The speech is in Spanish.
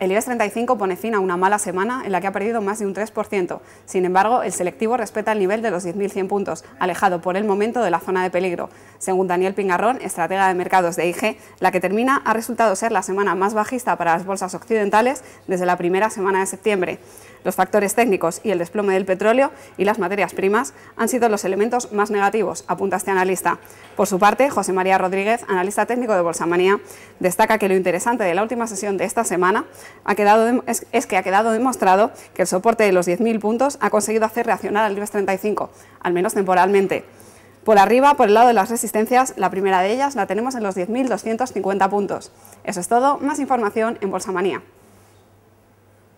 El IBEX 35 pone fin a una mala semana en la que ha perdido más de un 3%. Sin embargo, el selectivo respeta el nivel de los 10.100 puntos, alejado por el momento de la zona de peligro. Según Daniel Pingarrón, estratega de mercados de IG, la que termina ha resultado ser la semana más bajista para las bolsas occidentales desde la primera semana de septiembre. Los factores técnicos y el desplome del petróleo y las materias primas han sido los elementos más negativos, apunta este analista. Por su parte, José María Rodríguez, analista técnico de Bolsamanía, destaca que lo interesante de la última sesión de esta semana es, que ha quedado demostrado que el soporte de los 10.000 puntos ha conseguido hacer reaccionar al IBEX 35, al menos temporalmente. Por arriba, por el lado de las resistencias, la primera de ellas la tenemos en los 10.250 puntos. Eso es todo, más información en Bolsa Manía.